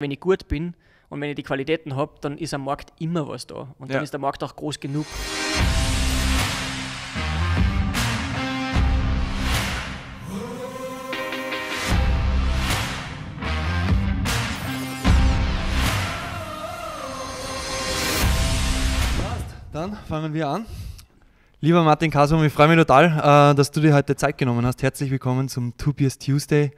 wenn ich gut bin und wenn ich die Qualitäten habe, dann ist am Markt immer was da. Und ja. dann ist der Markt auch groß genug. Dann fangen wir an. Lieber Martin Kasum, ich freue mich total, äh, dass du dir heute Zeit genommen hast. Herzlich willkommen zum Tubias Tuesday.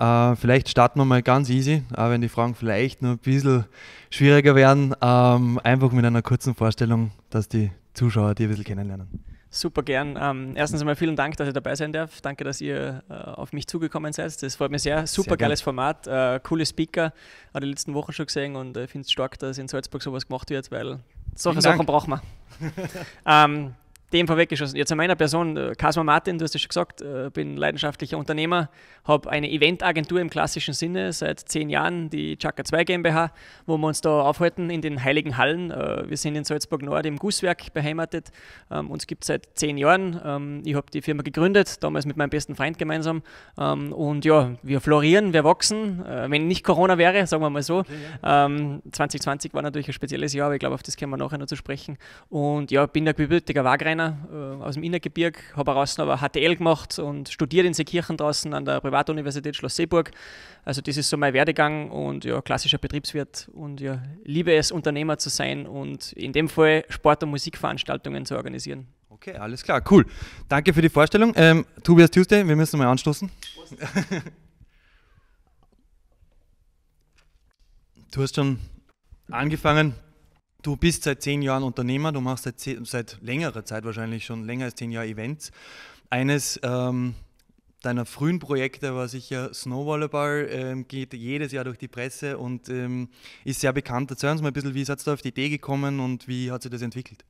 Äh, vielleicht starten wir mal ganz easy, äh, wenn die Fragen vielleicht noch ein bisschen schwieriger werden. Ähm, einfach mit einer kurzen Vorstellung, dass die Zuschauer die ein bisschen kennenlernen. Super gern. Ähm, erstens einmal vielen Dank, dass ich dabei sein darf. Danke, dass ihr äh, auf mich zugekommen seid. Das freut mich sehr. Super sehr geiles Format, äh, coole Speaker. Habe die letzten Wochen schon gesehen und äh, finde es stark, dass in Salzburg sowas gemacht wird, weil solche Sachen brauchen wir. ähm, dem vorweggeschossen. Jetzt an meiner Person, äh, Kasma Martin, du hast es schon gesagt, äh, bin leidenschaftlicher Unternehmer, habe eine Eventagentur im klassischen Sinne seit zehn Jahren, die Chaka 2 GmbH, wo wir uns da aufhalten in den Heiligen Hallen. Äh, wir sind in Salzburg Nord im Gusswerk beheimatet. Ähm, uns gibt es seit zehn Jahren. Ähm, ich habe die Firma gegründet, damals mit meinem besten Freund gemeinsam. Ähm, und ja, wir florieren, wir wachsen. Wenn nicht Corona wäre, sagen wir mal so. 2020 war natürlich ein spezielles Jahr, aber ich glaube, auf das können wir nachher noch zu sprechen. Und ja, bin der gebürtiger Wagreiner. Designer äh, aus dem Innergebirg, habe draußen aber HTL gemacht und studiert in Seekirchen draußen an der Privatuniversität Schloss Seeburg. Also das ist so mein Werdegang und ja, klassischer Betriebswirt und ja, liebe es, Unternehmer zu sein und in dem Fall Sport- und Musikveranstaltungen zu organisieren. Okay, alles klar, cool. Danke für die Vorstellung. Ähm, Tobias Tuesday, wir müssen mal anstoßen. du hast schon angefangen, Du bist seit zehn Jahren Unternehmer, du machst seit, seit längerer Zeit wahrscheinlich schon länger als zehn Jahre Events. Eines ähm, deiner frühen Projekte war sicher Snowvolleyball, ähm, geht jedes Jahr durch die Presse und ähm, ist sehr bekannt. Erzähl uns mal ein bisschen, wie seid ihr da auf die Idee gekommen und wie hat sich das entwickelt?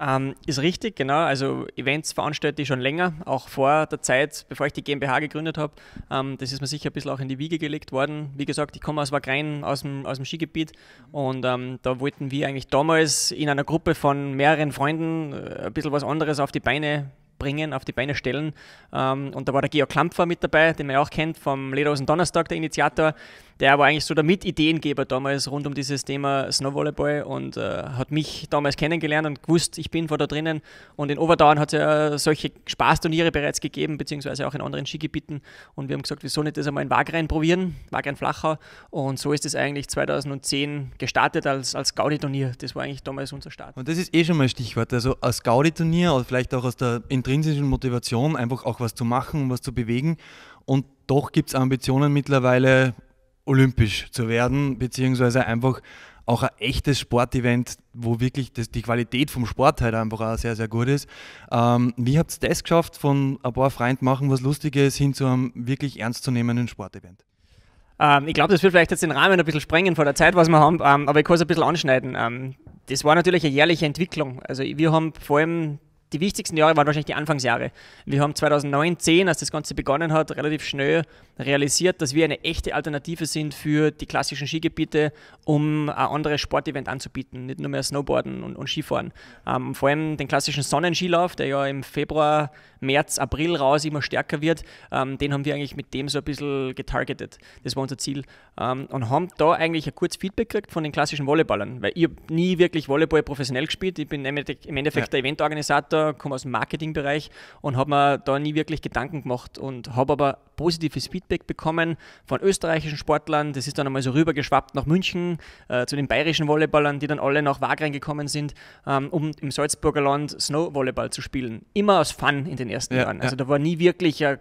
Ähm, ist richtig, genau. Also Events veranstalte ich schon länger, auch vor der Zeit, bevor ich die GmbH gegründet habe. Ähm, das ist mir sicher ein bisschen auch in die Wiege gelegt worden. Wie gesagt, ich komme aus Wagrein, aus dem, aus dem Skigebiet und ähm, da wollten wir eigentlich damals in einer Gruppe von mehreren Freunden äh, ein bisschen was anderes auf die Beine bringen, auf die Beine stellen. Ähm, und da war der Georg Klampfer mit dabei, den man ja auch kennt vom Lederhosen Donnerstag, der Initiator. Der war eigentlich so der Mitideengeber damals rund um dieses Thema Snowvolleyball und äh, hat mich damals kennengelernt und gewusst, ich bin von da drinnen. Und in Oberdauern hat es ja äh, solche Spaßturniere bereits gegeben, beziehungsweise auch in anderen Skigebieten. Und wir haben gesagt, wieso nicht das einmal in Wagrein probieren, Wagrein Flacher. Und so ist es eigentlich 2010 gestartet als, als Gaudi-Turnier. Das war eigentlich damals unser Start. Und das ist eh schon mal ein Stichwort. Also als Gaudi-Turnier oder also vielleicht auch aus der intrinsischen Motivation, einfach auch was zu machen und was zu bewegen. Und doch gibt es Ambitionen mittlerweile olympisch zu werden, beziehungsweise einfach auch ein echtes Sportevent, wo wirklich das, die Qualität vom Sport halt einfach auch sehr, sehr gut ist. Ähm, wie habt ihr das geschafft, von ein paar Freunden machen was Lustiges hin zu einem wirklich ernstzunehmenden Sportevent? Ähm, ich glaube, das wird vielleicht jetzt den Rahmen ein bisschen sprengen vor der Zeit, was wir haben, ähm, aber ich kann es ein bisschen anschneiden. Ähm, das war natürlich eine jährliche Entwicklung. Also wir haben vor allem die wichtigsten Jahre waren wahrscheinlich die Anfangsjahre. Wir haben 2019, als das Ganze begonnen hat, relativ schnell realisiert, dass wir eine echte Alternative sind für die klassischen Skigebiete, um ein anderes Sportevent anzubieten, nicht nur mehr Snowboarden und, und Skifahren. Ähm, vor allem den klassischen Sonnenskilauf, der ja im Februar, März, April raus immer stärker wird, ähm, den haben wir eigentlich mit dem so ein bisschen getargetet. Das war unser Ziel. Ähm, und haben da eigentlich ein kurzes Feedback gekriegt von den klassischen Volleyballern, weil ich nie wirklich Volleyball professionell gespielt. Ich bin im Endeffekt ja. der Eventorganisator, komme aus dem Marketingbereich und habe mir da nie wirklich Gedanken gemacht und habe aber positives Feedback Feedback bekommen von österreichischen Sportlern. Das ist dann einmal so rübergeschwappt nach München äh, zu den bayerischen Volleyballern, die dann alle nach Wagrein gekommen sind, ähm, um im Salzburger Land Snowvolleyball zu spielen. Immer aus Fun in den ersten ja, Jahren. Also ja. da war nie wirklich eine,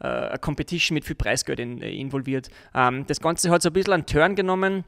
äh, eine Competition mit viel Preisgeld äh, involviert. Ähm, das Ganze hat so ein bisschen einen Turn genommen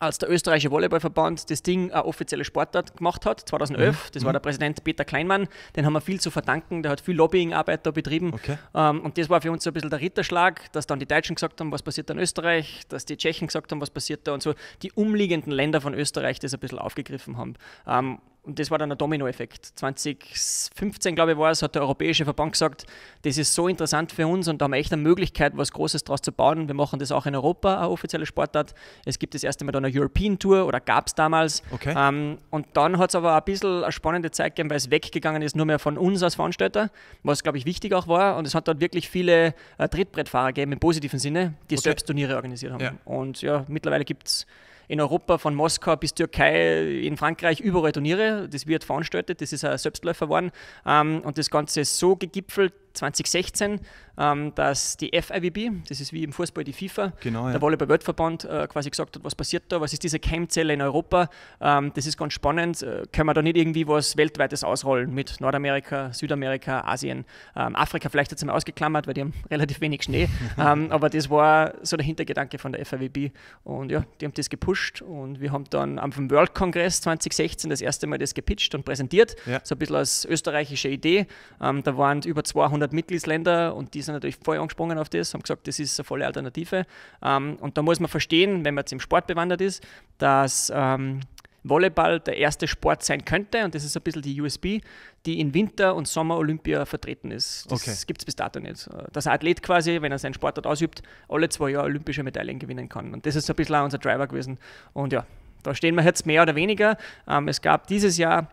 als der österreichische Volleyballverband das Ding eine äh, offizielle Sportart gemacht hat, 2011. Mhm. Das war der mhm. Präsident Peter Kleinmann. Den haben wir viel zu verdanken. Der hat viel Lobbyingarbeit da betrieben. Okay. Ähm, und das war für uns so ein bisschen der Ritterschlag, dass dann die Deutschen gesagt haben, was passiert da in Österreich, dass die Tschechen gesagt haben, was passiert da und so. Die umliegenden Länder von Österreich das ein bisschen aufgegriffen haben. Ähm, und das war dann der Dominoeffekt. 2015, glaube ich, war es, hat der Europäische Verband gesagt, das ist so interessant für uns und da haben wir echt eine Möglichkeit, was Großes daraus zu bauen. Wir machen das auch in Europa, eine offizielle Sportart. Es gibt das erste Mal dann eine European Tour oder gab es damals. Okay. Ähm, und dann hat es aber ein bisschen eine spannende Zeit gegeben, weil es weggegangen ist, nur mehr von uns als Veranstalter, was, glaube ich, wichtig auch war. Und es hat dort wirklich viele äh, Trittbrettfahrer gegeben, im positiven Sinne, die okay. selbst Turniere organisiert haben. Ja. Und ja, mittlerweile gibt es in Europa von Moskau bis Türkei, in Frankreich, überall Turniere. Das wird veranstaltet, das ist ein Selbstläufer geworden. Ähm, und das Ganze ist so gegipfelt, 2016, ähm, dass die FIVB, das ist wie im Fußball die FIFA, genau, ja. der Volleyball-Weltverband äh, quasi gesagt hat, was passiert da, was ist diese Keimzelle in Europa, ähm, das ist ganz spannend, äh, können wir da nicht irgendwie was Weltweites ausrollen mit Nordamerika, Südamerika, Asien, ähm, Afrika vielleicht jetzt einmal ausgeklammert, weil die haben relativ wenig Schnee, ähm, aber das war so der Hintergedanke von der FIVB und ja, die haben das gepusht und wir haben dann am world Congress 2016 das erste Mal das gepitcht und präsentiert, ja. so ein bisschen als österreichische Idee, ähm, da waren über 200 200 Mitgliedsländer und die sind natürlich voll angesprungen auf das, haben gesagt, das ist eine volle Alternative. Ähm, und da muss man verstehen, wenn man jetzt im Sport bewandert ist, dass ähm, Volleyball der erste Sport sein könnte und das ist ein bisschen die USB, die in Winter- und Sommer-Olympia vertreten ist. Das okay. gibt es bis dato nicht. Dass ein Athlet quasi, wenn er seinen Sportart ausübt, alle zwei Jahre olympische Medaillen gewinnen kann. Und das ist ein bisschen auch unser Driver gewesen. Und ja, da stehen wir jetzt mehr oder weniger. Ähm, es gab dieses Jahr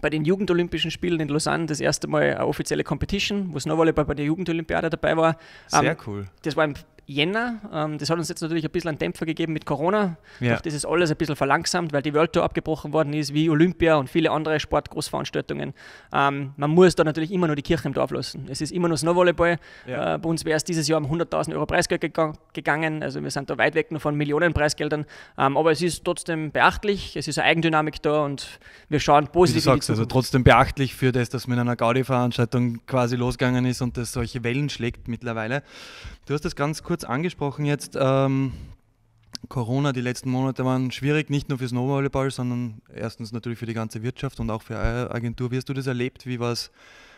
bei den Jugendolympischen Spielen in Lausanne das erste Mal eine offizielle Competition, wo Snowvolleyball bei der Jugendolympiade dabei war. Sehr um, ähm, cool. Das war im Jänner. Ähm, das hat uns jetzt natürlich ein bisschen einen Dämpfer gegeben mit Corona. Ja. das ist alles ein bisschen verlangsamt, weil die World Tour abgebrochen worden ist, wie Olympia und viele andere Sportgroßveranstaltungen. Ähm, man muss da natürlich immer nur die Kirche im Dorf lassen. Es ist immer nur Snowvolleyball. Ja. Äh, bei uns wäre es dieses Jahr um 100.000 Euro Preisgeld geg gegangen. Also wir sind da weit weg nur von Millionen Preisgeldern. Ähm, aber es ist trotzdem beachtlich. Es ist eine Eigendynamik da und wir schauen positiv. Wie du sagst, also trotzdem beachtlich für das, dass man in einer Gaudi-Veranstaltung quasi losgegangen ist und das solche Wellen schlägt mittlerweile. Du hast das ganz kurz angesprochen jetzt. Ähm, Corona, die letzten Monate waren schwierig, nicht nur für Snowvolleyball, sondern erstens natürlich für die ganze Wirtschaft und auch für eure Agentur. Wie hast du das erlebt? Wie war es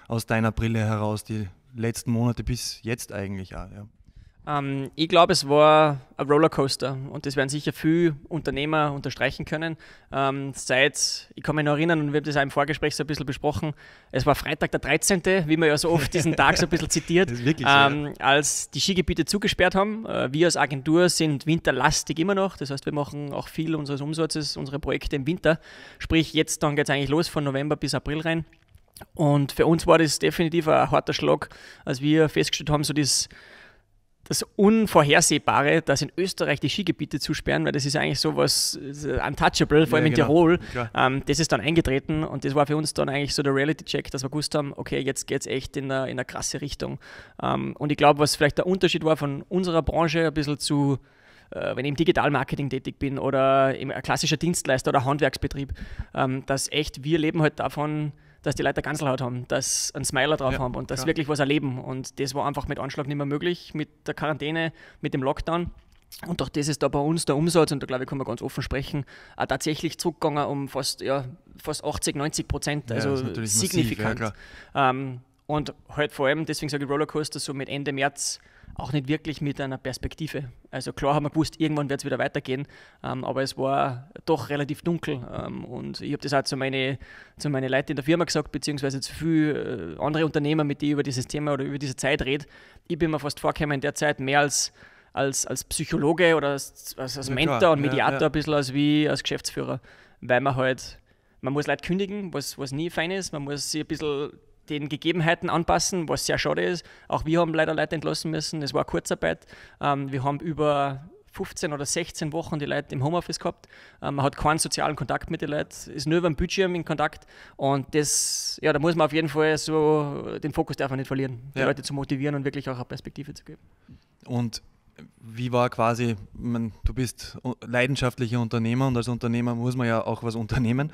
aus deiner Brille heraus, die letzten Monate bis jetzt eigentlich? Auch, ja? Ähm, ich glaube, es war ein Rollercoaster und das werden sicher viele Unternehmer unterstreichen können. Ähm, seit, ich kann mich noch erinnern und wir haben das auch im Vorgespräch so ein bisschen besprochen, es war Freitag der 13., wie man ja so oft diesen Tag so ein bisschen zitiert, ähm, als die Skigebiete zugesperrt haben. Äh, wir als Agentur sind winterlastig immer noch, das heißt, wir machen auch viel unseres Umsatzes, unsere Projekte im Winter. Sprich, jetzt dann geht es eigentlich los von November bis April rein. Und für uns war das definitiv ein harter Schlag, als wir festgestellt haben, so das das Unvorhersehbare, dass in Österreich die Skigebiete zusperren, weil das ist eigentlich sowas untouchable, vor allem genau. ja, genau. in Tirol. Ähm, das ist dann eingetreten und das war für uns dann eigentlich so der Reality-Check, dass wir gewusst haben, okay, jetzt geht es echt in eine, in eine krasse Richtung. Ähm, und ich glaube, was vielleicht der Unterschied war von unserer Branche ein bisschen zu, äh, wenn ich im Digitalmarketing tätig bin oder im klassischer Dienstleister oder Handwerksbetrieb, ähm, dass echt wir leben halt davon, dass die Leute Ganselhaut haben, dass ein Smiler drauf ja, haben und dass klar. wirklich was erleben. Und das war einfach mit Anschlag nicht mehr möglich, mit der Quarantäne, mit dem Lockdown. Und durch das ist da bei uns der Umsatz, und da glaube ich, kann man ganz offen sprechen, auch tatsächlich zurückgegangen um fast, ja, fast 80, 90 Prozent. Ja, also signifikant. Massiv, ja, ähm, und halt vor allem, deswegen sage ich Rollercoaster, so mit Ende März auch nicht wirklich mit einer Perspektive. Also klar haben wir gewusst, irgendwann wird es wieder weitergehen, ähm, aber es war doch relativ dunkel. Ähm, und ich habe das auch zu meinen zu meine Leuten in der Firma gesagt, beziehungsweise zu vielen äh, andere Unternehmer, mit denen ich über dieses Thema oder über diese Zeit rede. Ich bin mir fast vorgekommen in der Zeit mehr als als, als Psychologe oder als, als, als Mentor ja, und Mediator ja, ja. ein bisschen als wie als Geschäftsführer, weil man halt, man muss Leute kündigen, was, was nie fein ist, man muss sie ein bisschen den Gegebenheiten anpassen, was sehr schade ist. Auch wir haben leider Leute entlassen müssen. Es war Kurzarbeit. Ähm, wir haben über 15 oder 16 Wochen die Leute im Homeoffice gehabt. Ähm, man hat keinen sozialen Kontakt mit den Leuten, ist nur über den Bildschirm in Kontakt. Und das, ja, da muss man auf jeden Fall so den Fokus darf nicht verlieren, die ja. Leute zu motivieren und wirklich auch eine Perspektive zu geben. Und wie war quasi, man, du bist leidenschaftlicher Unternehmer und als Unternehmer muss man ja auch was unternehmen.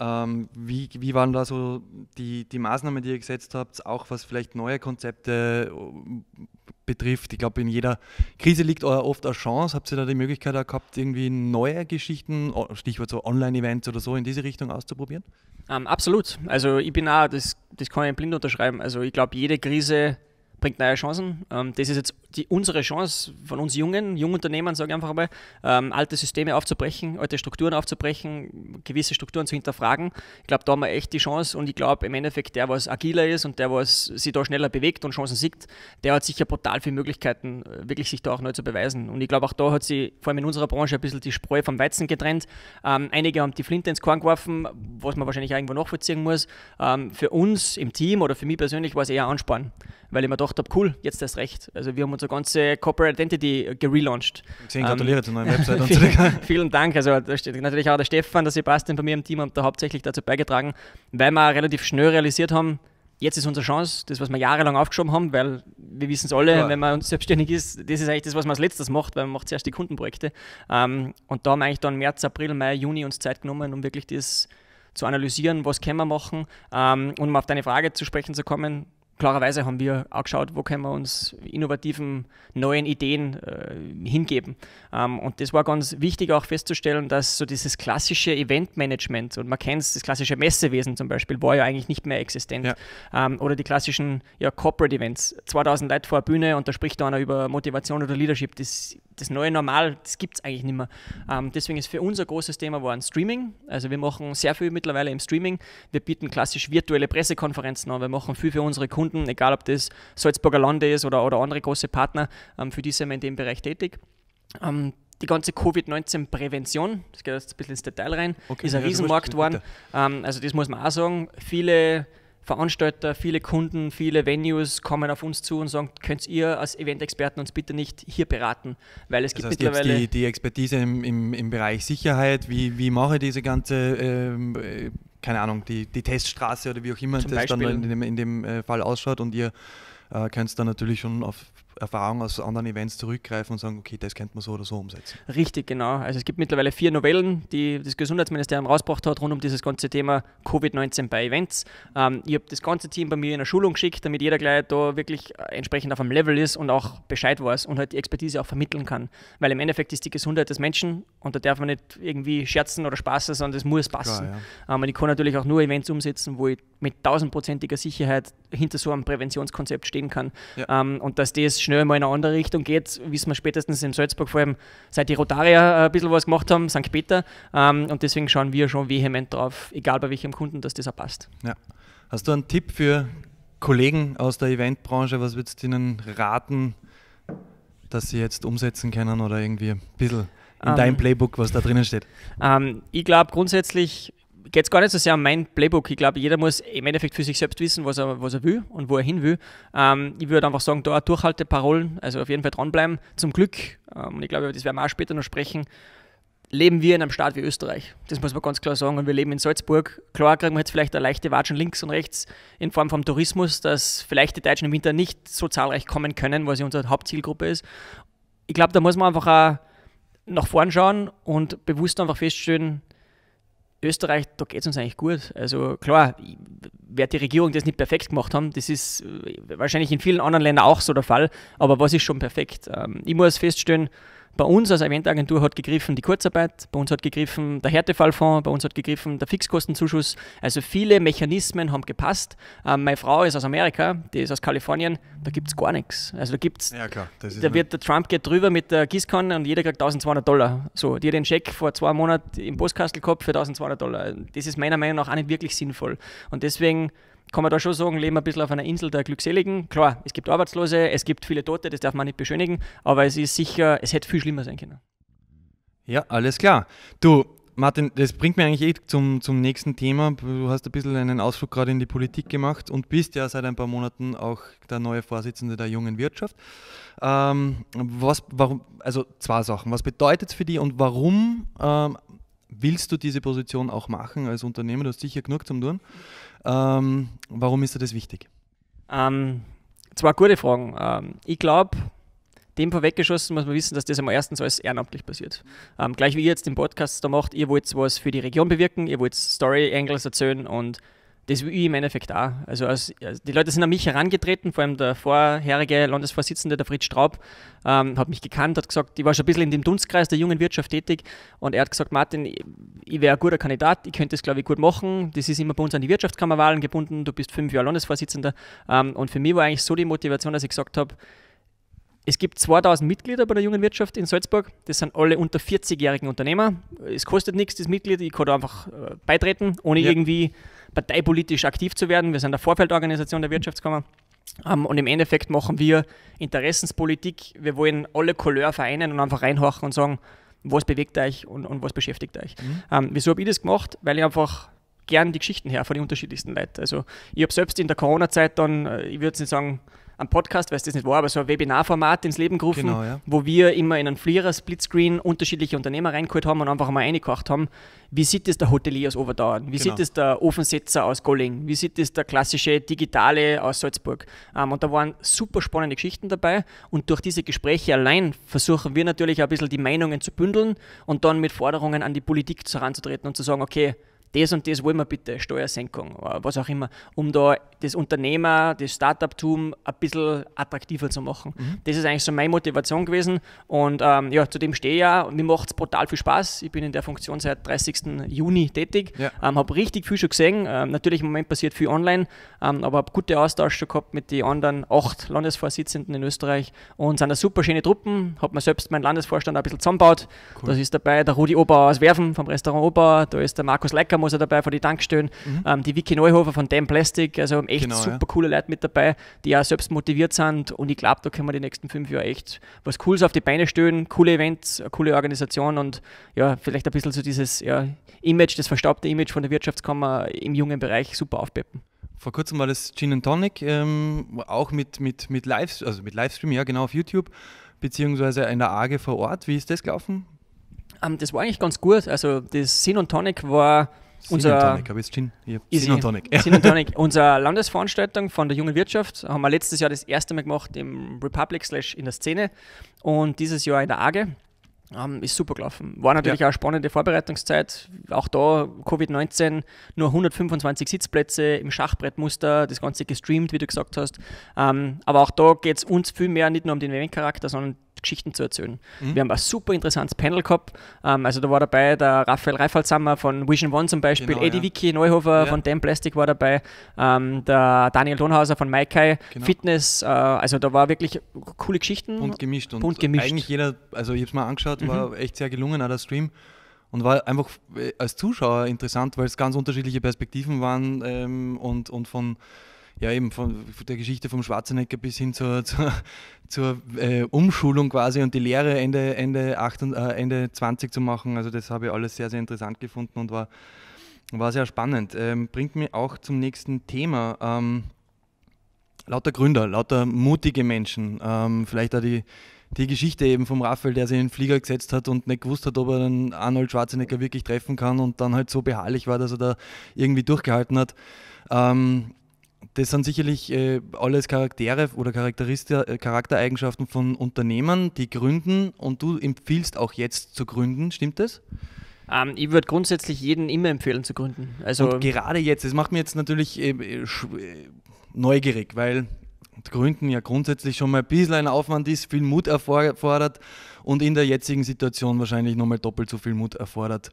Ähm, wie, wie waren da so die, die Maßnahmen, die ihr gesetzt habt, auch was vielleicht neue Konzepte äh, betrifft? Ich glaube, in jeder Krise liegt oft eine Chance. Habt ihr da die Möglichkeit gehabt, irgendwie neue Geschichten, Stichwort so Online-Events oder so, in diese Richtung auszuprobieren? Ähm, absolut. Also ich bin auch, das, das kann ich blind unterschreiben. Also ich glaube, jede Krise bringt neue Chancen. Ähm, das ist jetzt die, unsere Chance von uns Jungen, Jungunternehmern, sage ich einfach mal, ähm, alte Systeme aufzubrechen, alte Strukturen aufzubrechen, gewisse Strukturen zu hinterfragen. Ich glaube, da haben wir echt die Chance und ich glaube im Endeffekt, der, was agiler ist und der, was sich da schneller bewegt und Chancen sieht, der hat sicher brutal viele Möglichkeiten, äh, wirklich sich da auch neu zu beweisen. Und ich glaube, auch da hat sie vor allem in unserer Branche ein bisschen die Spreu vom Weizen getrennt. Ähm, einige haben die Flinte ins Korn geworfen, was man wahrscheinlich auch irgendwo nachvollziehen muss. Ähm, für uns im Team oder für mich persönlich war es eher Ansporn, weil ich mir gedacht habe, cool, jetzt erst recht. Also wir haben uns und ganze Corporate Identity äh, gelauncht. Deswegen gratuliere ähm, zur neuen ähm, Website. und vielen, vielen Dank. Also da steht natürlich auch der Stefan, der Sebastian bei mir im Team haben da hauptsächlich dazu beigetragen, weil wir relativ schnell realisiert haben, jetzt ist unsere Chance, das, was wir jahrelang aufgeschoben haben, weil wir wissen es alle, Klar. wenn man selbstständig ist, das ist eigentlich das, was man als letztes macht, weil man macht zuerst die Kundenprojekte. Ähm, und da haben wir eigentlich dann März, April, Mai, Juni uns Zeit genommen, um wirklich das zu analysieren, was können wir machen. Ähm, und um auf deine Frage zu sprechen zu kommen, klarerweise haben wir auch geschaut, wo können wir uns innovativen, neuen Ideen äh, hingeben. Ähm, und das war ganz wichtig auch festzustellen, dass so dieses klassische Eventmanagement, und man kennt es, das klassische Messewesen zum Beispiel, war ja eigentlich nicht mehr existent. Ja. Ähm, oder die klassischen ja, Corporate Events. 2000 Leute vor der Bühne und da spricht einer über Motivation oder Leadership. Das, das neue Normal, das gibt es eigentlich nicht mehr. Ähm, deswegen ist für uns ein großes Thema war ein Streaming. Also wir machen sehr viel mittlerweile im Streaming. Wir bieten klassisch virtuelle Pressekonferenzen an. Wir machen viel für unsere Kunden Kunden, egal ob das Salzburger Lande ist oder, oder andere große Partner, ähm, für die sind wir in dem Bereich tätig ähm, die ganze Covid-19-Prävention, das geht jetzt ein bisschen ins Detail rein, okay, ist ein ja, Riesenmarkt geworden. Ähm, also das muss man auch sagen. Viele Veranstalter, viele Kunden, viele Venues kommen auf uns zu und sagen, könnt ihr als Event-Experten uns bitte nicht hier beraten, weil es das heißt, mittlerweile... Die, die Expertise im, im, im, Bereich Sicherheit, wie, wie mache ich diese ganze ähm, äh, keine Ahnung, die, die Teststraße oder wie auch immer Zum das Beispiel. dann in dem, in dem äh, Fall ausschaut und ihr äh, könnt es dann natürlich schon auf Erfahrungen aus anderen Events zurückgreifen und sagen, okay, das könnte man so oder so umsetzen. Richtig, genau. Also es gibt mittlerweile vier Novellen, die das Gesundheitsministerium rausgebracht hat, rund um dieses ganze Thema Covid-19 bei Events. Ähm, ich habe das ganze Team bei mir in eine Schulung geschickt, damit jeder gleich da wirklich äh, entsprechend auf einem Level ist und auch Bescheid weiß und halt die Expertise auch vermitteln kann. Weil im Endeffekt ist die Gesundheit des Menschen und da darf man nicht irgendwie scherzen oder spaßen, sondern das muss passen. Klar, ja. ähm, ich kann natürlich auch nur Events umsetzen, wo ich mit tausendprozentiger Sicherheit hinter so einem Präventionskonzept stehen kann. Ja. Ähm, und dass das schnell mal in eine andere Richtung geht, wissen wir spätestens in Salzburg, vor allem seit die Rotarier äh, ein bisschen was gemacht haben, St. Peter. Ähm, und deswegen schauen wir schon vehement drauf, egal bei welchem Kunden, dass das auch passt. Ja. Hast du einen Tipp für Kollegen aus der Eventbranche? Was würdest du ihnen raten, dass sie jetzt umsetzen können oder irgendwie ein bisschen in ähm. deinem Playbook, was da drinnen steht? Ähm, ich glaube grundsätzlich geht es gar nicht so sehr um mein Playbook. Ich glaube, jeder muss im Endeffekt für sich selbst wissen, was er, was er will und wo er hin will. Ähm, ich würde einfach sagen, da Durchhalteparolen, also auf jeden Fall dranbleiben. Zum Glück, ähm, und ich glaube, das werden wir auch später noch sprechen, leben wir in einem Staat wie Österreich. Das muss man ganz klar sagen. Und wir leben in Salzburg. Klar kriegen wir jetzt vielleicht eine leichte Watschen links und rechts in Form vom Tourismus, dass vielleicht die Deutschen im Winter nicht so zahlreich kommen können, was ja unsere Hauptzielgruppe ist. Ich glaube, da muss man einfach auch nach vorn schauen und bewusst einfach feststellen, Österreich, da geht es uns eigentlich gut. Also klar, wird die Regierung das nicht perfekt gemacht haben, das ist äh, wahrscheinlich in vielen anderen Ländern auch so der Fall, aber was ist schon perfekt? Ähm, ich muss feststellen, bei uns als Eventagentur hat gegriffen die Kurzarbeit, bei uns hat gegriffen der Härtefallfonds, bei uns hat gegriffen der Fixkostenzuschuss. Also viele Mechanismen haben gepasst. Ähm, meine Frau ist aus Amerika, die ist aus Kalifornien, da gibt es gar nichts. Also da gibt's, ja, klar, da wird der Trump geht drüber mit der Gießkanne und jeder kriegt 1200 Dollar. So, die hat den Scheck vor zwei Monaten im Postkastel gehabt für 1200 Dollar. Das ist meiner Meinung nach auch nicht wirklich sinnvoll. Und deswegen kann man da schon sagen, leben wir ein bisschen auf einer Insel der Glückseligen. Klar, es gibt Arbeitslose, es gibt viele Tote, das darf man nicht beschönigen, aber es ist sicher, es hätte viel schlimmer sein können. Ja, alles klar. Du, Martin, das bringt mich eigentlich eh zum, zum nächsten Thema. Du hast ein bisschen einen Ausflug gerade in die Politik gemacht und bist ja seit ein paar Monaten auch der neue Vorsitzende der jungen Wirtschaft. Ähm, was, warum, also zwei Sachen. Was bedeutet es für dich und warum ähm, willst du diese Position auch machen als Unternehmer? Du hast sicher genug zum Tun. Ähm, warum ist dir das wichtig? Ähm, zwei gute Fragen. Ähm, ich glaube, dem vorweggeschossen muss man wissen, dass das einmal erstens alles ehrenamtlich passiert. Ähm, gleich wie ihr jetzt den Podcast da macht, ihr wollt was für die Region bewirken, ihr wollt Story Angles erzählen und das will ich im Endeffekt auch. Also, als, also die Leute sind an mich herangetreten, vor allem der vorherige Landesvorsitzende, der Fritz Straub, ähm, hat mich gekannt, hat gesagt, ich war schon ein bisschen in dem Dunstkreis der jungen Wirtschaft tätig und er hat gesagt, Martin, ich, ich wäre ein guter Kandidat, ich könnte das, glaube ich, gut machen. Das ist immer bei uns an die Wirtschaftskammerwahlen gebunden, du bist fünf Jahre Landesvorsitzender ähm, und für mich war eigentlich so die Motivation, dass ich gesagt habe, es gibt 2000 Mitglieder bei der jungen Wirtschaft in Salzburg. Das sind alle unter 40-jährigen Unternehmer. Es kostet nichts, das Mitglied. Ich kann da einfach äh, beitreten, ohne ja. irgendwie parteipolitisch aktiv zu werden. Wir sind eine Vorfeldorganisation der Wirtschaftskammer. Um, ähm, und im Endeffekt machen wir Interessenspolitik. Wir wollen alle Couleur vereinen und einfach reinhorchen und sagen, was bewegt euch und, und was beschäftigt euch. Mhm. Um, ähm, wieso habe ich das gemacht? Weil ich einfach gern die Geschichten her von den unterschiedlichsten Leuten. Also ich habe selbst in der Corona-Zeit dann, äh, ich würde es nicht sagen, einen Podcast, weil es das nicht war, aber so ein Webinarformat ins Leben gerufen, genau, ja. wo wir immer in einen Flierer Splitscreen unterschiedliche Unternehmer reingeholt haben und einfach mal reingekocht haben, wie sieht es der Hotelier aus Oberdauern, wie genau. sieht es der Ofensetzer aus Golling, wie sieht es der klassische Digitale aus Salzburg. Ähm, und da waren super spannende Geschichten dabei und durch diese Gespräche allein versuchen wir natürlich ein bisschen die Meinungen zu bündeln und dann mit Forderungen an die Politik heranzutreten und zu sagen, okay, das und das wollen wir bitte, Steuersenkung, was auch immer, um da das Unternehmer, das Startup-Tum ein bisschen attraktiver zu machen. Mhm. Das ist eigentlich so meine Motivation gewesen und ähm, ja, zu dem stehe ich ja. Mir macht es brutal viel Spaß. Ich bin in der Funktion seit 30. Juni tätig, ja. ähm, habe richtig viel schon gesehen. Ähm, natürlich im Moment passiert viel online, ähm, aber habe gute Austausch schon gehabt mit den anderen acht Landesvorsitzenden in Österreich und sind eine super schöne Truppen. Habe mir selbst meinen Landesvorstand ein bisschen zusammengebaut. Cool. Das ist dabei der Rudi Obauer aus Werfen vom Restaurant Obauer, da ist der Markus Lecker Becker muss er dabei von die Tankstellen, mhm. ähm, die Vicky Neuhofer von Damn Plastic, also echt genau, super ja. coole Leute mit dabei, die auch selbst motiviert sind und ich glaube, da können wir die nächsten fünf Jahre echt was Cooles auf die Beine stellen, coole Events, coole Organisation und ja, vielleicht ein bisschen so dieses ja, Image, das verstaubte Image von der Wirtschaftskammer im jungen Bereich super aufpeppen. Vor kurzem war das Gin and Tonic, ähm, auch mit, mit, mit, Live, also mit Livestream, ja genau, auf YouTube, beziehungsweise in der AG vor Ort. Wie ist das gelaufen? Um, ähm, das war eigentlich ganz gut. Also das Gin und Tonic war unser Gin und Tonic. Landesveranstaltung von der jungen Wirtschaft haben wir letztes Jahr das erste Mal gemacht im Republic Slash in der Szene und dieses Jahr in der AGE. Um, ähm, ist super gelaufen. War natürlich ja. auch eine spannende Vorbereitungszeit. Auch da Covid-19, nur 125 Sitzplätze im Schachbrettmuster, das Ganze gestreamt, wie du gesagt hast. Um, ähm, aber auch da geht es uns viel mehr nicht nur um den Eventcharakter, sondern Geschichten zu erzählen. Mhm. Wir haben ein super interessantes Panel gehabt. Ähm, also da war dabei der Raphael Reifalzammer von Vision One zum Beispiel, genau, Eddie ja. Vicky Neuhofer ja. von Damn Plastic war dabei, ähm, der Daniel Tonhauser von Maikai, genau. Fitness. Äh, also da war wirklich coole Geschichten. Bunt gemischt. Und gemischt. eigentlich jeder, also ich habe es mal angeschaut, mhm. war echt sehr gelungen, auch der Stream. Und war einfach äh, als Zuschauer interessant, weil es ganz unterschiedliche Perspektiven waren ähm, und, und von ja eben von der Geschichte vom Schwarzenegger bis hin zur, zur, zur äh, Umschulung quasi und die Lehre Ende, Ende, 8 äh, Ende 20 zu machen. Also das habe ich alles sehr, sehr interessant gefunden und war, war sehr spannend. Ähm, bringt mich auch zum nächsten Thema. Ähm, lauter Gründer, lauter mutige Menschen. Ähm, vielleicht auch die, die Geschichte eben vom Raphael, der sich in den Flieger gesetzt hat und nicht gewusst hat, ob er den Arnold Schwarzenegger wirklich treffen kann und dann halt so beharrlich war, dass er da irgendwie durchgehalten hat. Ähm, das sind sicherlich äh, alles Charaktere oder äh, Charaktereigenschaften von Unternehmen, die gründen und du empfiehlst auch jetzt zu gründen, stimmt das? Ähm, ich würde grundsätzlich jeden immer empfehlen zu gründen. Also und gerade jetzt, das macht mir jetzt natürlich äh, äh, äh neugierig, weil Gründen ja grundsätzlich schon mal ein bisschen ein Aufwand ist, viel Mut erfordert und in der jetzigen Situation wahrscheinlich nochmal doppelt so viel Mut erfordert.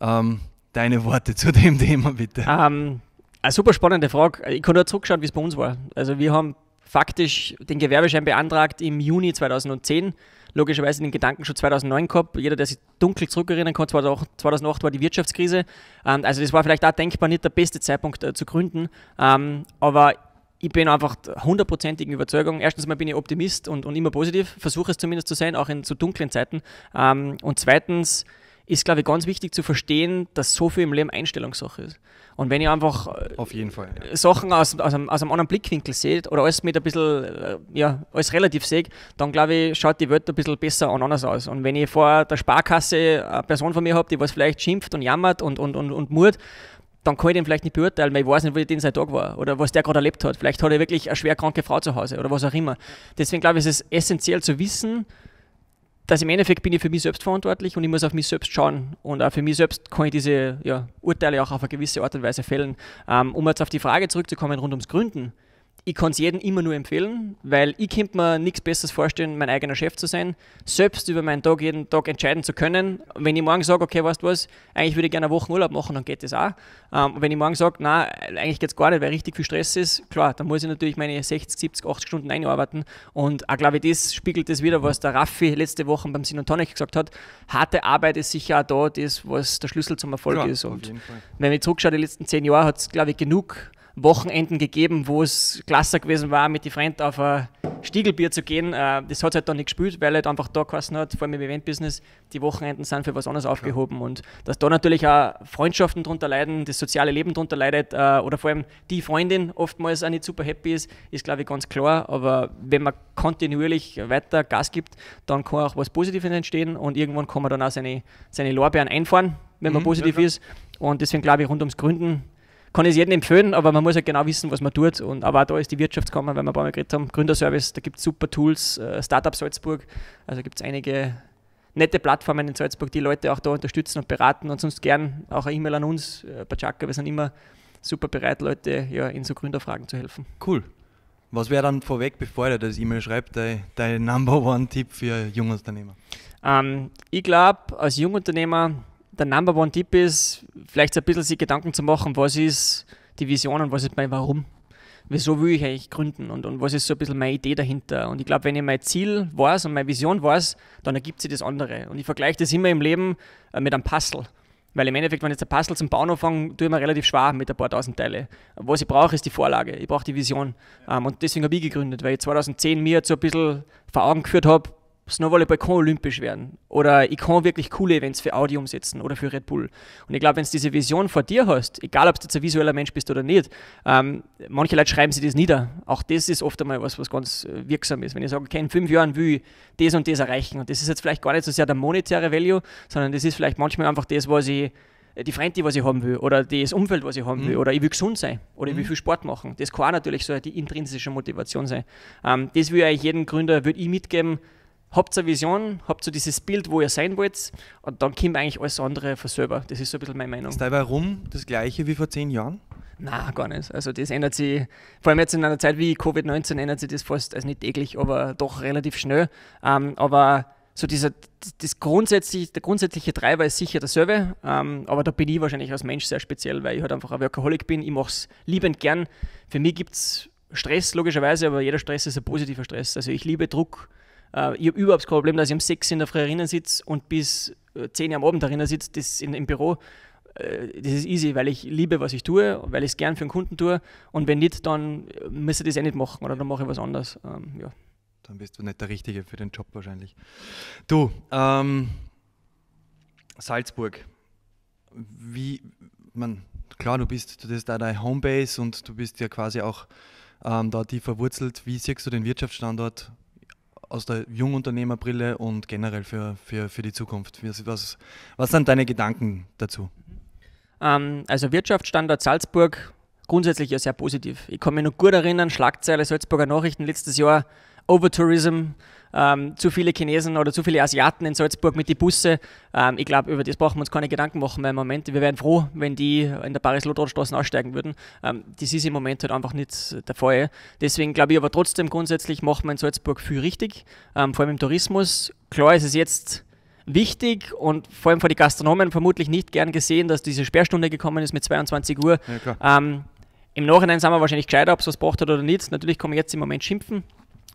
Ähm, deine Worte zu dem Thema bitte. Ähm, eine super spannende Frage. Ich kann nur zurückschauen, wie es bei uns war. Also wir haben faktisch den Gewerbeschein beantragt im Juni 2010. Logischerweise den Gedanken schon 2009 gehabt. Jeder, der sich dunkel zurückerinnern kann, 2008 war die Wirtschaftskrise. Ähm, also das war vielleicht auch denkbar nicht der beste Zeitpunkt äh, zu gründen. Ähm, aber ich bin einfach hundertprozentigen Überzeugung. Erstens mal bin ich Optimist und, und immer positiv, versuche es zumindest zu sein, auch in so dunklen Zeiten. Ähm, und zweitens, ist, glaube ich, ganz wichtig zu verstehen, dass so viel im Leben Einstellungssache ist. Und wenn ihr einfach äh, Auf jeden Fall, ja. Sachen aus, aus, einem, aus einem anderen Blickwinkel seht oder alles mit ein bisschen, äh, ja, alles relativ seht, dann glaube ich, schaut die Welt ein bisschen besser und anders aus. Und wenn ich vor der Sparkasse eine Person von mir habe, die was vielleicht schimpft und jammert und, und, und, und murrt, dann kann ich den vielleicht nicht beurteilen, weil ich weiß nicht, wo ich den sein Tag war oder was der gerade erlebt hat. Vielleicht hat er wirklich eine schwerkranke Frau zu Hause oder was auch immer. Deswegen glaube ich, ist es essentiell zu wissen, dass im Endeffekt bin ich für mich selbst verantwortlich und ich muss auf mich selbst schauen. Und auch für mich selbst kann ich diese ja, Urteile auch auf eine gewisse Art und Weise fällen. Ähm, um jetzt auf die Frage zurückzukommen rund ums Gründen ich kann es jedem immer nur empfehlen, weil ich könnte mir nichts Besseres vorstellen, mein eigener Chef zu sein, selbst über meinen Tag jeden Tag entscheiden zu können. Wenn ich morgen sage, okay, weißt du was, eigentlich würde ich gerne eine Woche Urlaub machen, dann geht das auch. Ähm, wenn ich morgen sage, na, eigentlich geht es gar nicht, weil richtig viel Stress ist, klar, dann muss ich natürlich meine 60, 70, 80 Stunden einarbeiten. Und auch, glaube ich, das spiegelt das wieder, was der Raffi letzte Woche beim Sin Tonic gesagt hat. Harte Arbeit ist sicher auch da das, was der Schlüssel zum Erfolg ja, ist. Und wenn ich zurückschaue, die letzten zehn Jahre hat es, glaube ich, genug Wochenenden gegeben, wo es klasse gewesen war, mit die Freunden auf ein Stiegelbier zu gehen. Äh, das hat es halt dann nicht gespielt, weil halt einfach da geheißen hat, vor allem im Eventbusiness, die Wochenenden sind für was anderes aufgehoben. Und dass da natürlich auch Freundschaften drunter leiden, das soziale Leben drunter leidet äh, oder vor allem die Freundin oftmals auch nicht super happy ist, ist glaube ich ganz klar. Aber wenn man kontinuierlich weiter Gas gibt, dann kann auch was Positives entstehen und irgendwann kann man dann auch seine, seine Lorbeeren einfahren, wenn man mhm, positiv ja, ist. Und deswegen glaube ich, rund ums Gründen kann ich es jedem empfehlen, aber man muss halt genau wissen, was man tut. Und, aber auch da ist die Wirtschaftskammer, weil wir ein paar Mal geredet haben, Gründerservice, da gibt es super Tools, äh, Startup Salzburg, also gibt es einige nette Plattformen in Salzburg, die Leute auch da unterstützen und beraten und sonst gern auch eine E-Mail an uns, äh, bei Chaka, wir sind immer super bereit, Leute ja, in so Gründerfragen zu helfen. Cool. Was wäre dann vorweg, bevor ihr das E-Mail schreibt, dein, dein Number One-Tipp für Jungunternehmer? Ähm, ich glaube, als Jungunternehmer der Number One Tipp ist, vielleicht ein bisschen sich Gedanken zu machen, was ist die Vision und was ist mein Warum? Wieso will ich eigentlich gründen und, und was ist so ein bisschen meine Idee dahinter? Und ich glaube, wenn ich mein Ziel weiß und meine Vision weiß, dann ergibt sich das andere. Und ich vergleiche das immer im Leben äh, mit einem Puzzle. Weil im Endeffekt, wenn ich jetzt ein Puzzle zum Bauen anfange, tue ich mir relativ schwer mit ein paar tausend Teile. Was ich brauche, ist die Vorlage, ich brauche die Vision. Ähm, und deswegen habe ich gegründet, weil ich 2010 mir jetzt so ein bisschen vor Augen geführt habe, Snowvolleyball kann olympisch werden oder ich kann wirklich coole Events für Audi umsetzen oder für Red Bull. Und ich glaube, wenn du diese Vision vor dir hast, egal ob du jetzt ein visueller Mensch bist oder nicht, ähm, manche Leute schreiben sich das nieder. Auch das ist oft einmal was, was ganz äh, wirksam ist. Wenn ich sage, okay, in fünf Jahren will ich das und das erreichen und das ist jetzt vielleicht gar nicht so sehr der monetäre Value, sondern das ist vielleicht manchmal einfach das, was ich äh, die Freunde, was ich haben will, oder das Umfeld, was ich haben mhm. will, oder ich will gesund sein, oder ich will mhm. viel Sport machen. Das kann auch natürlich so die intrinsische Motivation sein. Ähm, das würde ich jedem Gründer, würde ich mitgeben, habt eine Vision, habt ihr dieses Bild, wo ihr sein wollt und dann kommt eigentlich alles andere von selber. Das ist so ein bisschen meine Meinung. Ist da warum das gleiche wie vor zehn Jahren? Na, gar nicht. Also das ändert sich, vor allem jetzt in einer Zeit wie Covid-19 ändert sich das fast, also nicht täglich, aber doch relativ schnell. Ähm, aber so dieser, das grundsätzlich, der grundsätzliche Treiber ist sicher derselbe, ähm, aber da bin ich wahrscheinlich als Mensch sehr speziell, weil ich halt einfach ein Workaholic bin, ich mache es liebend gern. Für mich gibt es Stress logischerweise, aber jeder Stress ist ein positiver Stress. Also ich liebe Druck, äh, ich habe überhaupt kein Problem, dass ich um sechs in der Früh drinnen sitze und bis äh, zehn Uhr am Abend drinnen sitze, das in, im Büro. Äh, das ist easy, weil ich liebe, was ich tue, weil ich es gern für einen Kunden tue. Und wenn nicht, dann äh, müsste ich das auch eh nicht machen oder dann mache ich was anderes. Ähm, ja. Dann bist du nicht der Richtige für den Job wahrscheinlich. Du, ähm, Salzburg. Wie, man, klar, du bist, das ist da deine Homebase und du bist ja quasi auch ähm, da tief verwurzelt. Wie siehst du den Wirtschaftsstandort aus der Jungunternehmerbrille und generell für, für, für die Zukunft? Was, was sind deine Gedanken dazu? Ähm, also Wirtschaftsstandort Salzburg grundsätzlich ja sehr positiv. Ich kann mich noch gut erinnern, Schlagzeile Salzburger Nachrichten letztes Jahr, Overtourism, ähm, zu viele Chinesen oder zu viele Asiaten in Salzburg mit den Busse. Ähm, ich glaube, über das brauchen wir uns keine Gedanken machen, weil im Moment, wir wären froh, wenn die in der Paris-Lothar-Straße aussteigen würden. Ähm, das ist im Moment halt einfach nicht der Fall. Deswegen glaube ich aber trotzdem grundsätzlich machen wir in Salzburg viel richtig, ähm, vor allem im Tourismus. Klar ist es jetzt wichtig und vor allem für die Gastronomen vermutlich nicht gern gesehen, dass diese Sperrstunde gekommen ist mit 22 Uhr. Ja, ähm, Im Nachhinein sind wir wahrscheinlich gescheiter, ob es was braucht hat oder nicht. Natürlich kann man jetzt im Moment schimpfen.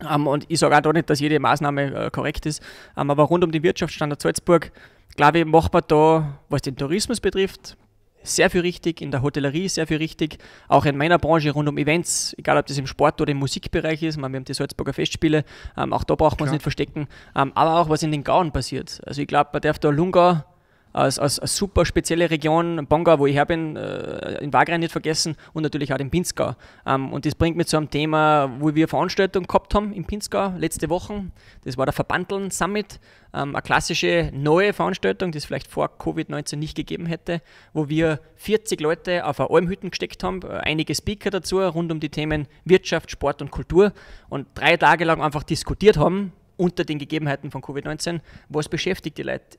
Ähm, und ich sage auch da nicht, dass jede Maßnahme äh, korrekt ist, ähm, aber rund um den Wirtschaftsstandort Salzburg, glaube ich, macht man da, was den Tourismus betrifft, sehr viel richtig, in der Hotellerie sehr viel richtig, auch in meiner Branche rund um Events, egal ob das im Sport oder im Musikbereich ist, meine, wir haben die Salzburger Festspiele, ähm, auch da braucht man es nicht verstecken, ähm, aber auch was in den Gauen passiert. Also ich glaube, man darf da Lungau aus, als, super spezielle Region, Bonga, wo ich her bin, äh, in Wagrain nicht vergessen und natürlich auch den Pinzgau. Ähm, und das bringt mich zu einem Thema, wo wir Veranstaltungen gehabt haben im Pinzgau letzte Woche. Das war der Verbandeln Summit, ähm, eine klassische neue Veranstaltung, die es vielleicht vor Covid-19 nicht gegeben hätte, wo wir 40 Leute auf eine Almhütten gesteckt haben, äh, einige Speaker dazu rund um die Themen Wirtschaft, Sport und Kultur und drei Tage lang einfach diskutiert haben unter den Gegebenheiten von Covid-19, was beschäftigt die Leute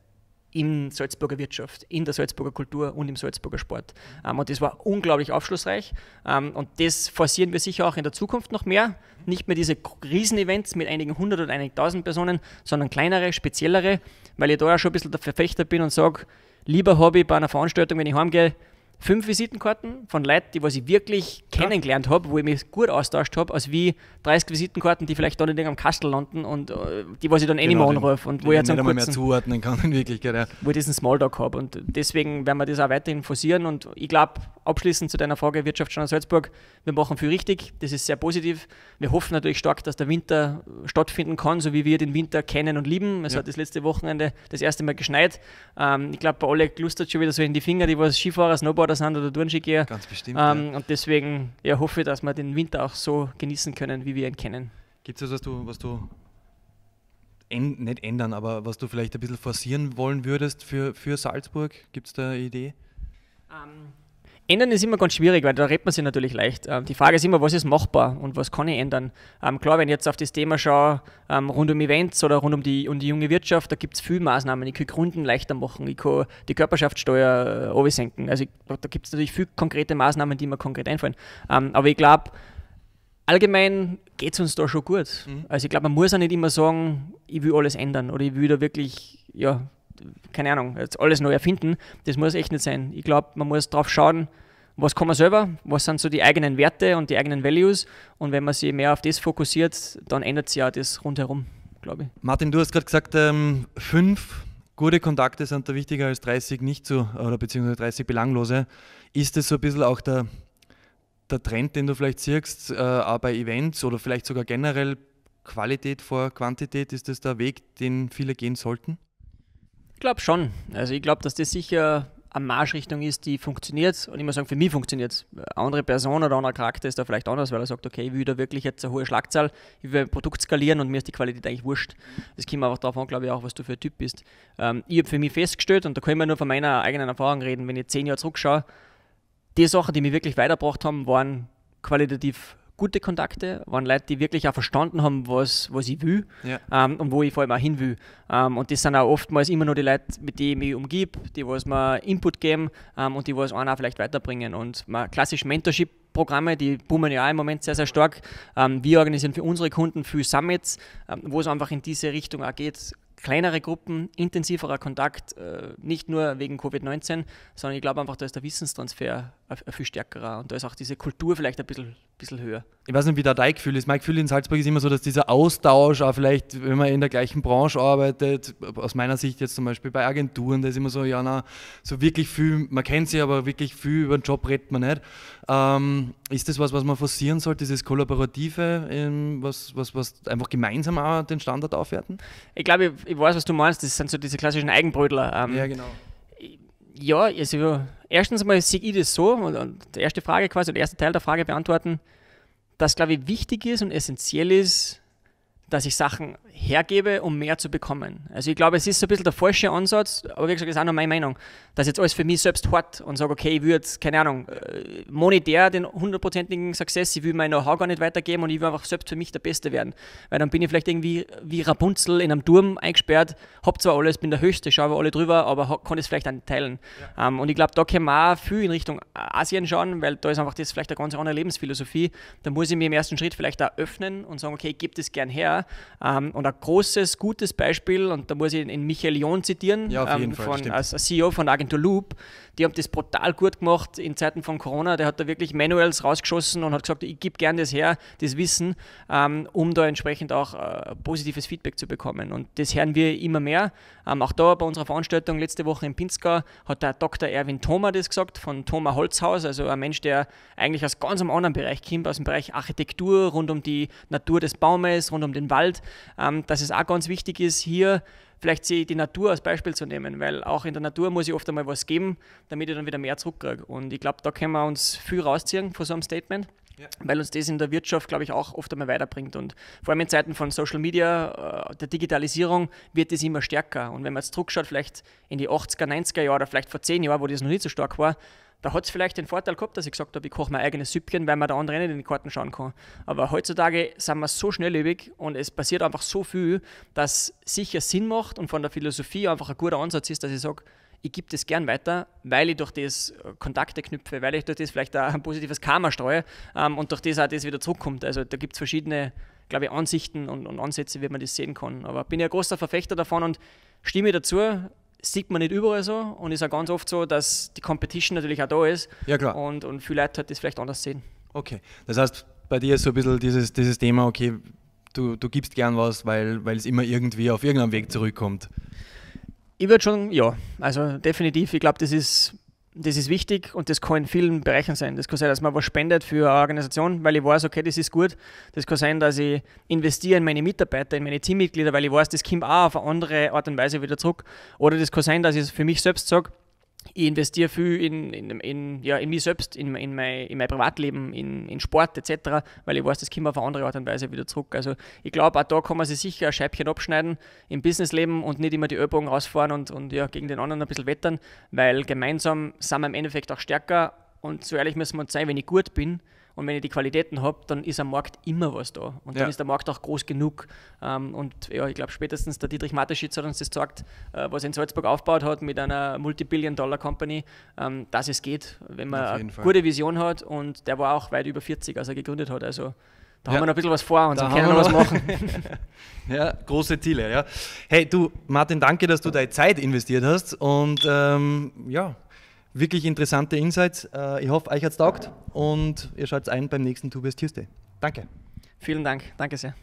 in Salzburger Wirtschaft, in der Salzburger Kultur und im Salzburger Sport. Ähm, und das war unglaublich aufschlussreich. Ähm, und das forcieren wir sicher auch in der Zukunft noch mehr. Nicht mehr diese Riesenevents mit einigen hundert oder einigen tausend Personen, sondern kleinere, speziellere, weil ich da ja schon ein bisschen der Verfechter bin und sage, lieber habe ich bei einer Veranstaltung, wenn ich heimgehe, fünf Visitenkarten von Leuten, die was ich wirklich ja. kennengelernt habe, wo ich mich gut austauscht habe, als wie 30 Visitenkarten, die vielleicht dann in irgendeinem Kastel landen und äh, die, was ich dann eh genau, nicht mehr anrufe und wo ich jetzt halt nicht kurzen, mehr zuordnen kann in Wirklichkeit. Ja. Wo ich diesen Smalltalk habe und deswegen werden wir das auch weiterhin forcieren und ich glaube, abschließend zu deiner Frage Wirtschaftsjournal Salzburg, wir machen viel richtig, das ist sehr positiv. Wir hoffen natürlich stark, dass der Winter stattfinden kann, so wie wir den Winter kennen und lieben. Es ja. hat das letzte Wochenende das erste Mal geschneit. Ähm, ich glaube, bei alle lustert schon wieder so in die Finger, die was Skifahrer, Snowboarder Snowboarder sind oder Tourenskigeher. Ganz bestimmt. Ähm, ja. Und deswegen ja, hoffe ich, dass wir den Winter auch so genießen können, wie wir ihn kennen. Gibt es was, was du, was du änd nicht ändern, aber was du vielleicht ein bisschen forcieren wollen würdest für, für Salzburg? Gibt es da eine Idee? Ähm, Ändern ist immer ganz schwierig, weil da redet man sich natürlich leicht. Ähm, die Frage ist immer, was ist machbar und was kann ich ändern? Ähm, klar, wenn ich jetzt auf das Thema schaue, ähm, rund um Events oder rund um die, um die junge Wirtschaft, da gibt es viele Maßnahmen. Ich kann Gründen leichter machen, ich kann die Körperschaftssteuer äh, senken. Also da gibt es natürlich viele konkrete Maßnahmen, die mir konkret einfallen. aber ich glaube, allgemein geht es uns da schon gut. Mhm. Also ich glaube, man muss ja nicht immer sagen, ich will alles ändern oder ich will da wirklich ja, keine Ahnung, alles neu erfinden. Das muss echt nicht sein. Ich glaube, man muss darauf schauen, was kann man selber, was sind so die eigenen Werte und die eigenen Values. Und wenn man sich mehr auf das fokussiert, dann ändert sich ja das rundherum, glaube ich. Martin, du hast gerade gesagt, ähm, fünf gute Kontakte sind da wichtiger als 30 nicht zu oder beziehungsweise 30 belanglose. Ist das so ein bisschen auch der, der Trend, den du vielleicht siehst, äh, auch bei Events oder vielleicht sogar generell Qualität vor Quantität? Ist das der Weg, den viele gehen sollten? Ich glaube schon. Also ich glaube, dass das sicher eine Marschrichtung ist, die funktioniert. Und ich muss sagen, für mich funktioniert es. Andere Person oder anderer Charakter ist da vielleicht anders, weil er sagt, okay, ich will da wirklich jetzt eine hohe Schlagzahl, ich will ein Produkt skalieren und mir ist die Qualität eigentlich wurscht. Das kommt einfach darauf an, glaube ich, auch, was du für ein Typ bist. Ähm, ich habe für mich festgestellt, und da kann ich mir nur von meiner eigenen Erfahrung reden, wenn ich zehn Jahre zurückschaue, die Sachen, die mich wirklich weitergebracht haben, waren qualitativ gute Kontakte, waren Leute, die wirklich auch verstanden haben, was, was ich will ja. ähm, und wo ich vor allem auch hin will. Ähm, und das sind auch oftmals immer nur die Leute, mit denen ich mich umgebe, die was mir Input geben ähm, und die was einen auch vielleicht weiterbringen. Und man, klassisch Mentorship Programme, die boomen ja auch im Moment sehr, sehr stark. Ähm, wir organisieren für unsere Kunden viel Summits, ähm, wo es einfach in diese Richtung auch geht. Kleinere Gruppen, intensiverer Kontakt, äh, nicht nur wegen Covid-19, sondern ich glaube einfach, da ist der Wissenstransfer ein viel stärkerer und da ist auch diese Kultur vielleicht ein bisschen, bisschen höher. Ich weiß nicht, wie da dein Gefühl ist. Mein Gefühl in Salzburg ist immer so, dass dieser Austausch auch vielleicht, wenn man in der gleichen Branche arbeitet, aus meiner Sicht jetzt zum Beispiel bei Agenturen, da ist immer so, ja, na, so wirklich viel, man kennt sie, aber wirklich viel über den Job redet man nicht. Ähm, ist das was, was man forcieren sollte, dieses Kollaborative, ähm, was, was, was einfach gemeinsam auch den Standard aufwerten? Ich glaube, ich, ich, weiß, was du meinst, das sind so diese klassischen Eigenbrötler. Ähm, ja, genau. Ja, also erstens einmal sehe ich das so, und, und die erste Frage quasi, der erste Teil der Frage beantworten, dass, glaube ich, wichtig ist und essentiell ist, dass ich Sachen hergebe, um mehr zu bekommen. Also ich glaube, es ist so ein bisschen der falsche Ansatz, aber wie gesagt, das ist auch noch meine Meinung, dass jetzt alles für mich selbst hart und sage, okay, ich würde jetzt, keine Ahnung, äh, monetär den hundertprozentigen Success, ich will mein Know-how gar nicht weitergeben und ich will einfach selbst für mich der Beste werden. Weil dann bin ich vielleicht irgendwie wie Rapunzel in einem Turm eingesperrt, hab zwar alles, bin der Höchste, schaue über alle drüber, aber kann es vielleicht nicht teilen. Ja. Ähm, und ich glaube, da können wir auch viel in Richtung Asien schauen, weil da ist einfach das vielleicht eine ganz andere Lebensphilosophie. Da muss ich mir im ersten Schritt vielleicht auch öffnen und sagen, okay, ich gebe das gern her, ähm, und ein großes, gutes Beispiel, und da muss ich in Michael John zitieren, ja, auf jeden ähm, von, als CEO von Agentur Loop, die haben das brutal gut gemacht in Zeiten von Corona. Der hat da wirklich Manuals rausgeschossen und hat gesagt, ich gebe gern das her, das Wissen, ähm, um da entsprechend auch äh, positives Feedback zu bekommen. Und das hören wir immer mehr. Ähm, auch da bei unserer Veranstaltung letzte Woche in Pinzgau hat der Dr. Erwin Thoma das gesagt, von Thoma Holzhaus, also ein Mensch, der eigentlich aus ganz einem anderen Bereich kommt, aus dem Bereich Architektur, rund um die Natur des Baumes, rund um den den Wald, ähm, dass es auch ganz wichtig ist, hier vielleicht die Natur als Beispiel zu nehmen, weil auch in der Natur muss ich oft einmal was geben, damit ich dann wieder mehr zurückkriege. Und ich glaube, da können wir uns viel rausziehen von so einem Statement. Ja. Weil uns das in der Wirtschaft, glaube ich, auch oft einmal weiterbringt. Und vor allem in Zeiten von Social Media, äh, der Digitalisierung, wird das immer stärker. Und wenn man jetzt zurückschaut, vielleicht in die 80er, 90er Jahre oder vielleicht vor zehn Jahren, wo das noch nicht so stark war, da hat es vielleicht den Vorteil gehabt, dass ich gesagt habe, ich koche mein eigenes Süppchen, weil man da andere nicht in die Karten schauen kann. Aber heutzutage sind wir so schnelllebig und es passiert einfach so viel, dass es sicher Sinn macht und von der Philosophie einfach ein guter Ansatz ist, dass ich sage, ich gebe das gern weiter, weil ich durch das äh, Kontakte knüpfe, weil ich durch das vielleicht auch ein positives Karma streue ähm, und durch das auch das wieder zurückkommt. Also da gibt es verschiedene, glaube ich, Ansichten und, und Ansätze, wie man das sehen kann. Aber bin ja ein großer Verfechter davon und stimme dazu, sieht man nicht überall so und ist auch ganz oft so, dass die Competition natürlich auch da ist. Ja, klar. Und, und viele Leute halt das vielleicht anders sehen. Okay, das heißt, bei dir ist so ein bisschen dieses, dieses Thema, okay, du, du gibst gern was, weil, weil es immer irgendwie auf irgendeinem Weg zurückkommt. Ich würde schon, ja, also definitiv, ich glaube, das ist das ist wichtig und das kann in vielen Bereichen sein. Das kann sein, dass man was spendet für eine Organisation, weil ich weiß, okay, das ist gut. Das kann sein, dass ich investiere in meine Mitarbeiter, in meine Teammitglieder, weil ich weiß, das kommt auch auf eine andere Art und Weise wieder zurück. Oder das kann sein, dass ich für mich selbst sage, ich investiere viel in, in, in, ja, in mich selbst, in, in, mein, in mein Privatleben, in, in Sport etc., weil ich weiß, das kommt auf eine andere Art und Weise wieder zurück. Also ich glaube, auch da kann man sich sicher ein Scheibchen abschneiden im Businessleben und nicht immer die Ölbogen rausfahren und, und ja, gegen den anderen ein bisschen wettern, weil gemeinsam sind wir im Endeffekt auch stärker und so ehrlich müssen wir uns sein, wenn ich gut bin, und wenn ihr die Qualitäten habt, dann ist am Markt immer was da. Und ja. dann ist der Markt auch groß genug. Ähm, und ja, ich glaube, spätestens der Dietrich Mateschitz hat uns das gezeigt, äh, was er in Salzburg aufgebaut hat mit einer Multi-Billion-Dollar-Company, ähm, dass es geht, wenn man eine Fall. gute Vision hat. Und der war auch weit über 40, als er gegründet hat. Also da ja. haben wir noch ein bisschen was vor und da können wir noch was machen. ja, große Ziele, ja. Hey, du, Martin, danke, dass du deine Zeit investiert hast und ähm, ja, wirklich interessante Insights. Äh, ich hoffe, euch hat es taugt und ihr schaut ein beim nächsten Two Tuesday. Danke. Vielen Dank. Danke sehr.